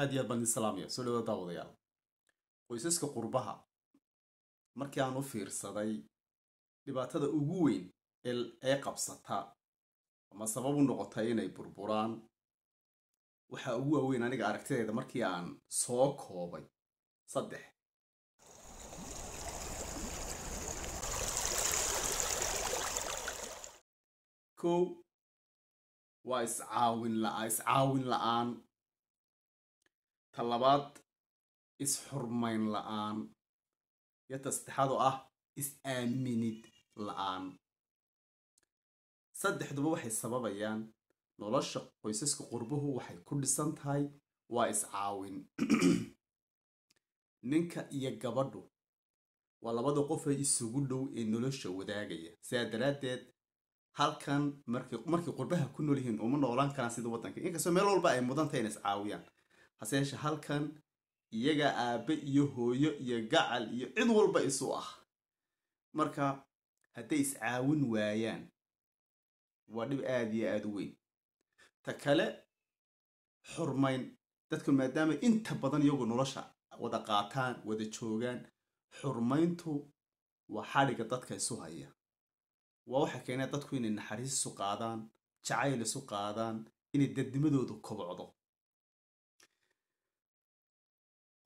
aad iyo aad baan idin salaamaya soo dhawada daawadayaal qoysaska qurbaha markii aan u fiirsaday dhibaatada ugu weyn ee qabsata ama sabab u noqota inay burburaan waxaa ugu waaweyn aniga aragtideeda markii aan soo koobay saddex kow waa iscaawin la iscaawin la-aan talabaad is-xurmayn la-aan iyo ta saddexaad oo ah is-aaminid la-aan saddexduba waxay sababayaan nolosha qoysaska qurbuhu waxay ku dhisan tahay waa is-caawin ninka iyo gabadhu waa labada qof ee isugu dhow ee nolosha wadaagaya sidaa daraaddeed halkan markay qurbaha ku nool yihiin uma noolaan karaan sida waddanka inkastoo meel walba ay mudan mudantay in iscaawiyaan hase haseeshe halkan iyaga aabbe iyo hooyo iyo gacal iyo cid walba isu ah marka hadday iscaawin waayaan waa dhib aad iyo aada u weyn ta kale xurmayn dadku maadaama inta badan iyagu nolosha wada qaataan wada joogaan xurmayntu waa xadhiga dadka isu haya waa waxa keenaa dadku inay naxariis isu qaadaan jacayl isu qaadaan inay dadnimadoodu kobocdo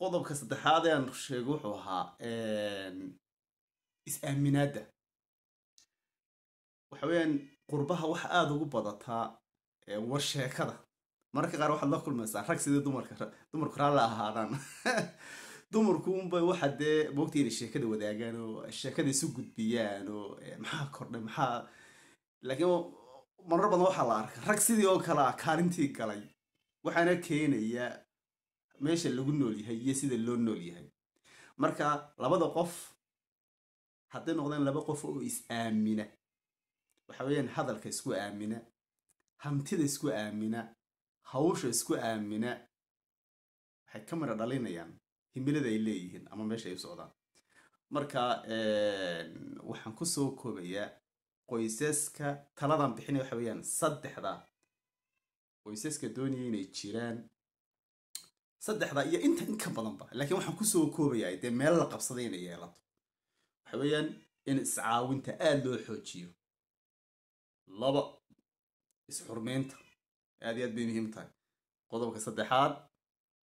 qodobka saddexaad ee aan sheego wuxuu ahaa is-aaminaadda waxa weyaan qurbaha wax aada ugu badataa war sheekada mararka qaar waxaad la kulmaysaa rag sidii dumarka dumarku raalla ahaadaan dumarku unbay waxa dee mogta inay sheekada wadaagaan oo sheekada isu gudbiyaan oo maxaa kordhay maxaa laakiin marar badan waxaa la arkay rag sidii oo kalea kaalintii galay waxaana keenayaa meesha lagu nool yahay iyo sida loo nool yahay marka labada qof hadday noqdeen laba qof oo is-aamina waxa weeyaan hadalka isku aamina hantida isku aamina hawsha isku aamina waxay ka mara dhalinayaan himilada ay leeyihiin ama meesha ay u socdaan marka waxaan kusoo koobayaa qoysaska taladan bixinaya waxa weeyaan saddexda qoysaska doonaya inay jiraan saddexda iyo inta inka badanba laakiin waxaan kusoo koobayaa dee meel la qabsaday inay yeelato waxa weeyaan in iscaawinta aada loo xoojiyo laba isxurmeynta aad iyo aad bay muhiim tahay qodobka saddexaad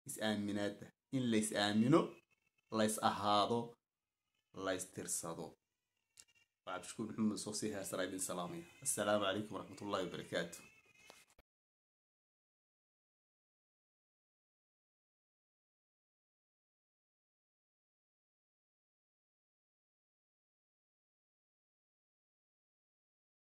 is-aaminaadda in lays aamino lays ahaado lays tirsado cabdishakuur maxamed soo sii heersaraa idin salaamaya assalaamu calaykum waraxmat wabarakaatu